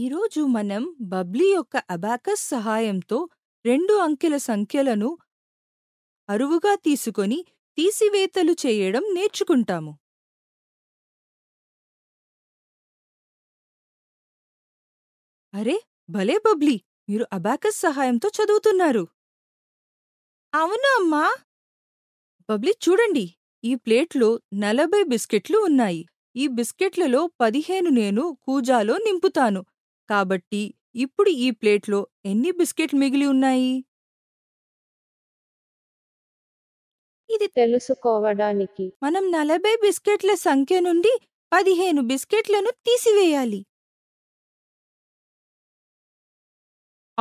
ఈరోజు మనం బబ్లీ యొక్క అబాకస్ సహాయంతో రెండు అంకెల సంఖ్యలను అరువుగా తీసుకొని తీసివేతలు చేయడం నేర్చుకుంటాము అరే భలే బబ్లీ మీరు అబాకస్ సహాయంతో చదువుతున్నారు అవును అమ్మా బబ్లీ చూడండి ఈ ప్లేట్లో నలభై బిస్కెట్లు ఉన్నాయి ఈ బిస్కెట్లలో పదిహేను నేను కూజాలో నింపుతాను కాబట్టి ఇప్పుడు ఈ ప్లేట్లో ఎన్ని బిస్కెట్లు మిగిలి ఉన్నాయి ఇది తెలుసుకోవడానికి మనం నలభై బిస్కెట్ల సంఖ్య నుండి పదిహేను బిస్కెట్లను తీసివేయాలి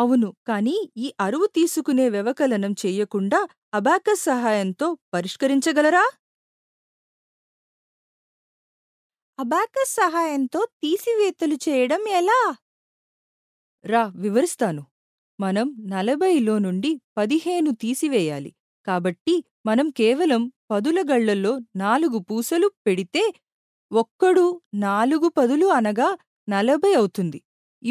అవును కానీ ఈ అరువు తీసుకునే వ్యవకలనం చేయకుండా అబాకస్ సహాయంతో పరిష్కరించగలరా అబాకస్ సహాయంతో తీసివేతలు చేయడం ఎలా రా వివరిస్తాను మనం నలభైలో నుండి పదిహేను తీసివేయాలి కాబట్టి మనం కేవలం పదుల గళ్లల్లో నాలుగు పూసలు పెడితే ఒక్కడు నాలుగు పదులు అనగా నలభై అవుతుంది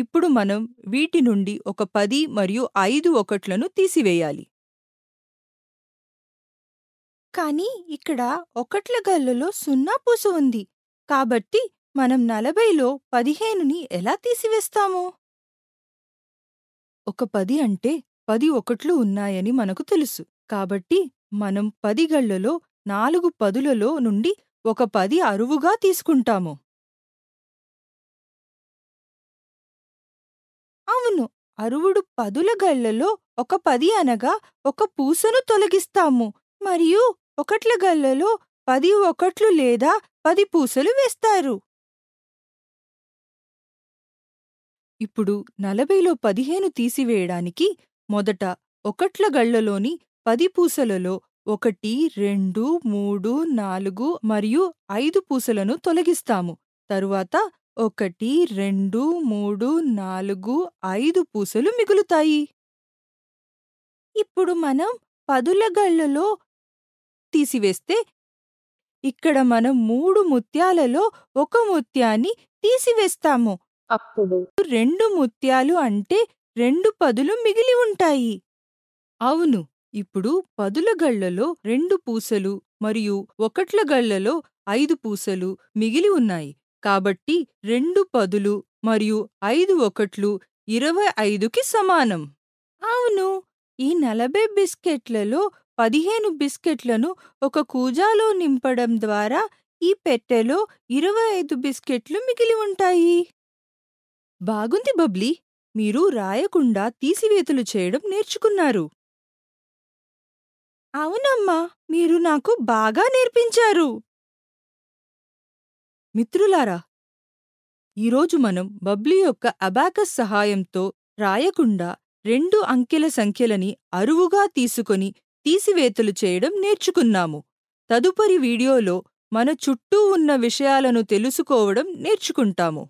ఇప్పుడు మనం వీటి నుండి ఒక పది మరియు ఐదు ఒకట్లను తీసివేయాలి కానీ ఇక్కడ ఒకట్ల గల్లలో సున్నా పూస ఉంది కాబట్టి మనం నలభైలో పదిహేనుని ఎలా తీసివేస్తాము ఒక పది అంటే పది ఒకట్లు ఉన్నాయని మనకు తెలుసు కాబట్టి మనం పది గళ్లలో నాలుగు పదులలో నుండి ఒక పది అరువుగా తీసుకుంటాము అవును అరువుడు పదుల గళ్లలో ఒక పది అనగా ఒక పూసను తొలగిస్తాము మరియు ఒకట్ల గళ్లలో పది ఒకట్లు లేదా పది పూసలు వేస్తారు ఇప్పుడు నలభైలో పదిహేను తీసివేయడానికి మొదట ఒకట్ల గళ్లలోని పది పూసలలో ఒకటి రెండు మూడు నాలుగు మరియు ఐదు పూసలను తొలగిస్తాము తరువాత ఒకటి రెండు మూడు నాలుగు ఐదు పూసలు మిగులుతాయి ఇప్పుడు మనం పదుల గళ్లలో తీసివేస్తే ఇక్కడ మనం మూడు ముత్యాలలో ఒక ముత్యాన్ని తీసివేస్తాము అప్పుడు రెండు ముత్యాలు అంటే రెండు పదులు మిగిలి ఉంటాయి అవును ఇప్పుడు పదుల గళ్లలో రెండు పూసలు మరియు ఒకట్ల గళ్లలో ఐదు పూసలు మిగిలి ఉన్నాయి కాబట్టి రెండు పదులు మరియు ఐదు ఒకట్లు ఇరవై ఐదుకి సమానం అవును ఈ నలభై బిస్కెట్లలో పదిహేను బిస్కెట్లను ఒక కూజాలో నింపడం ద్వారా ఈ పెట్టెలో ఇరవై ఐదు బిస్కెట్లు మిగిలి ఉంటాయి బాగుంది బబ్లీ మీరు రాయకుండా తీసివేతలు చేయడం నేర్చుకున్నారు అవునమ్మా మీరు నాకు బాగా నేర్పించారు మిత్రులారా ఈరోజు మనం బబ్లీ యొక్క అబాకస్ సహాయంతో రాయకుండా రెండు అంకెల సంఖ్యలని అరువుగా తీసుకొని తీసివేతలు చేయడం నేర్చుకున్నాము తదుపరి వీడియోలో మన చుట్టూ ఉన్న విషయాలను తెలుసుకోవడం నేర్చుకుంటాము